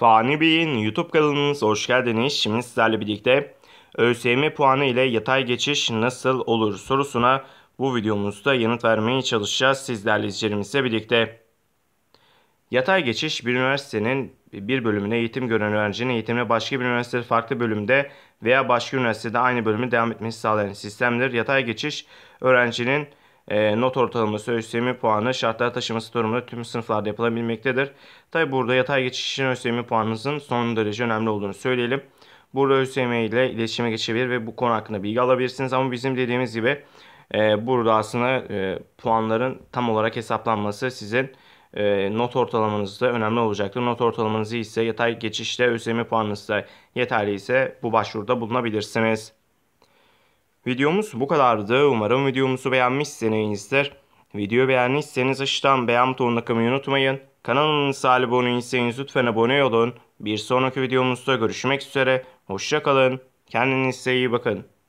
Fani Bey'in YouTube kanalımıza hoş geldiniz. Şimdi sizlerle birlikte ÖSYM puanı ile yatay geçiş nasıl olur sorusuna bu videomuzda yanıt vermeye çalışacağız sizlerle izleyicilerimizle birlikte. Yatay geçiş bir üniversitenin bir bölümüne eğitim gören öğrencinin eğitimine başka bir üniversitede farklı bölümde veya başka üniversitede aynı bölümü devam etmesi sağlayan sistemdir. Yatay geçiş öğrencinin ee, not ortalaması ÖSYM puanı şartlar taşıması durumunda tüm sınıflarda yapılabilmektedir. Tabi burada yatay geçişin ÖSYM puanınızın son derece önemli olduğunu söyleyelim. Burada ÖSYM ile iletişime geçebilir ve bu konu hakkında bilgi alabilirsiniz. Ama bizim dediğimiz gibi e, burada aslında e, puanların tam olarak hesaplanması sizin e, not ortalamanızda önemli olacaktır. Not ortalamanız ise yatay geçişte ÖSYM puanınız da yeterli ise bu başvuruda bulunabilirsiniz. Videomuz bu kadardı. Umarım videomuzu beğenmişsinizdir. Videoyu beğenmişseniz aşağıdan beğen butonuna kımayı unutmayın. Kanalımıza abone değilseniz lütfen abone olun. Bir sonraki videomuzda görüşmek üzere. Hoşçakalın. Kendinize iyi bakın.